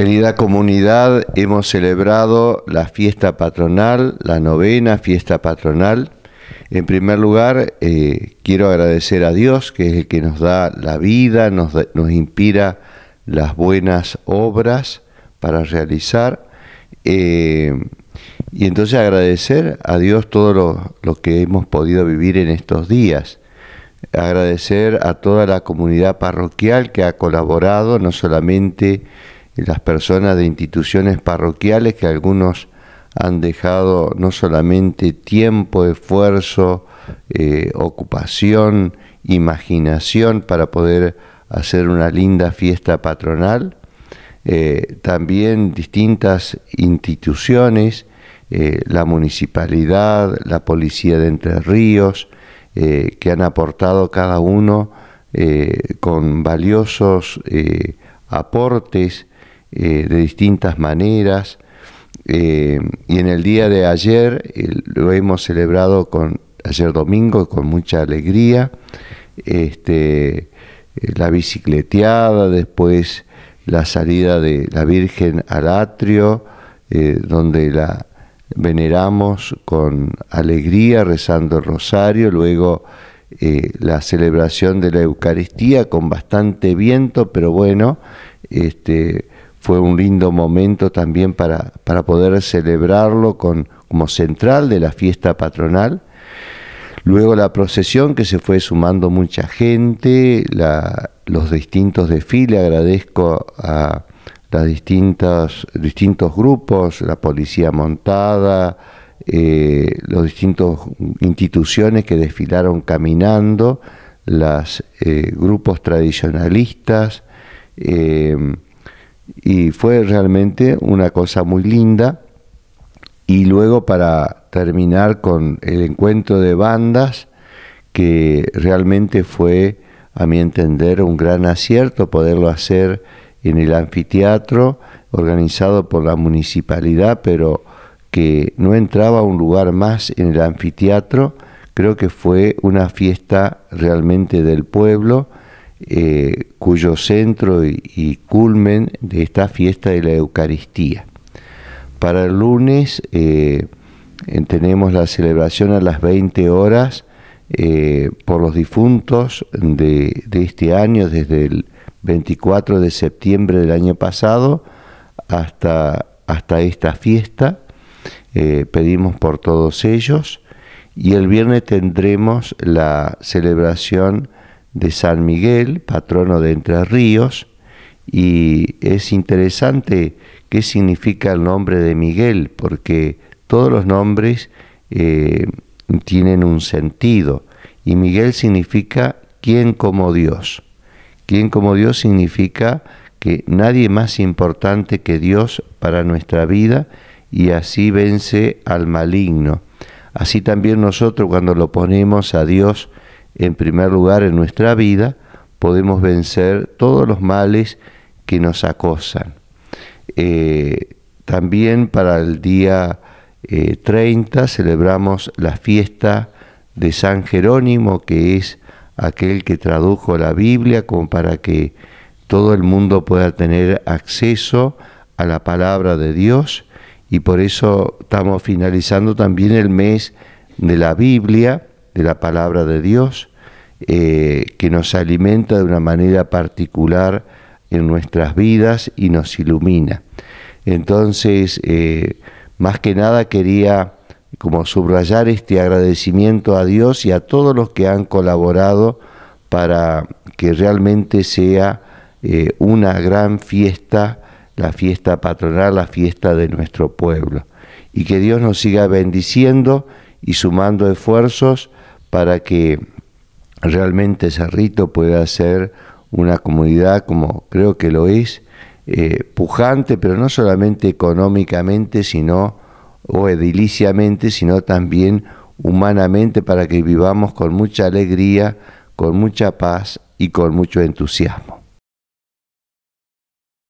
Querida comunidad, hemos celebrado la fiesta patronal, la novena fiesta patronal. En primer lugar, eh, quiero agradecer a Dios, que es el que nos da la vida, nos, inspira las buenas obras para realizar. Eh, y entonces agradecer a Dios todo lo, lo que hemos podido vivir en estos días agradecer a toda la comunidad parroquial que ha colaborado, no solamente las personas de instituciones parroquiales que algunos han dejado no solamente tiempo, esfuerzo, eh, ocupación, imaginación para poder hacer una linda fiesta patronal, eh, también distintas instituciones, eh, la municipalidad, la policía de Entre Ríos, que han aportado cada uno con valiosos aportes eh, de distintas maneras. Eh, y en el día de ayer lo hemos celebrado con ayer domingo con mucha alegría. Este, eh, la bicicleteada, después la salida de la Virgen al atrio, donde la veneramos con alegría rezando el rosario, luego la celebración de la Eucaristía con bastante viento, pero bueno, este, fue un lindo momento también para, para poder celebrarlo con, como central de la fiesta patronal. Luego la procesión que se fue sumando mucha gente, la, los distintos desfiles, agradezco a los distintos, distintos grupos, la policía montada, eh, los distintos instituciones que desfilaron caminando, los eh, grupos tradicionalistas. Eh, y fue realmente una cosa muy linda. Y luego para terminar con el encuentro de bandas, que realmente fue, a mi entender, un gran acierto poderlo hacer en el anfiteatro organizado por la municipalidad, pero que no entraba un lugar más en el anfiteatro. Creo que fue una fiesta realmente del pueblo eh, cuyo centro y, culmen de esta fiesta de la Eucaristía. Para el lunes eh, tenemos la celebración a las 20 horas eh, por los difuntos de, este año, desde el 24 de septiembre del año pasado hasta, hasta esta fiesta. pedimos por todos ellos y el viernes tendremos la celebración de San Miguel, patrono de Entre Ríos, y es interesante qué significa el nombre de Miguel, porque todos los nombres eh, tienen un sentido, y Miguel significa quien como Dios. Quien como Dios significa que nadie más importante que Dios para nuestra vida y así vence al maligno. Así también nosotros cuando lo ponemos a Dios en primer lugar en nuestra vida, podemos vencer todos los males que nos acosan. Eh, también para el día 30 eh, celebramos la fiesta de San Jerónimo, que es aquel que tradujo la Biblia como para que todo el mundo pueda tener acceso a la palabra de Dios y por eso estamos finalizando también el mes de la Biblia de la palabra de Dios eh, que nos alimenta de una manera particular en nuestras vidas y nos ilumina. Entonces, eh, más que nada quería como subrayar este agradecimiento a Dios y a todos los que han colaborado para que realmente sea eh, una gran fiesta, la fiesta patronal, la fiesta de nuestro pueblo. Y que Dios nos siga bendiciendo y sumando esfuerzos para que realmente Cerrito pueda ser una comunidad como creo que lo es, eh, pujante, pero no solamente económicamente, sino o ediliciamente, sino también humanamente para que vivamos con mucha alegría, con mucha paz y con mucho entusiasmo.